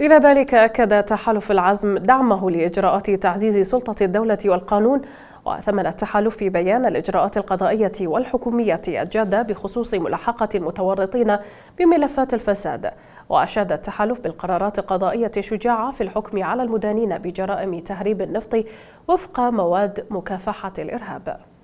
إلى ذلك أكد تحالف العزم دعمه لإجراءات تعزيز سلطة الدولة والقانون وثمن التحالف في بيان الإجراءات القضائية والحكومية الجادة بخصوص ملاحقة المتورطين بملفات الفساد وأشاد التحالف بالقرارات القضائية الشجاعة في الحكم على المدانين بجرائم تهريب النفط وفق مواد مكافحة الإرهاب